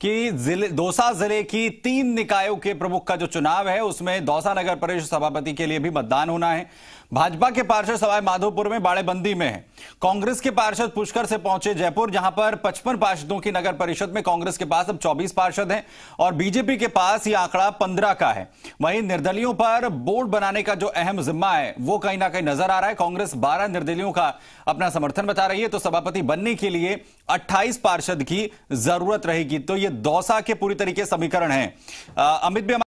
कि जिले दौसा जिले की तीन निकायों के प्रमुख का जो चुनाव है उसमें दौसा नगर परिषद सभापति के लिए भी मतदान होना है भाजपा के पार्षद सवाई माधोपुर में बाड़ेबंदी में है कांग्रेस के पार्षद पुष्कर से पहुंचे जयपुर जहां पर पचपन पार्षदों की नगर परिषद में कांग्रेस के पास अब 24 पार्षद हैं और बीजेपी के पास ये आंकड़ा 15 का है वहीं निर्दलियों पर बोर्ड बनाने का जो अहम जिम्मा है वो कहीं ना कहीं नजर आ रहा है कांग्रेस बारह निर्दलियों का अपना समर्थन बता रही है तो सभापति बनने के लिए अट्ठाईस पार्षद की जरूरत रहेगी तो ये ये दौसा के पूरी तरीके समीकरण है अमित भी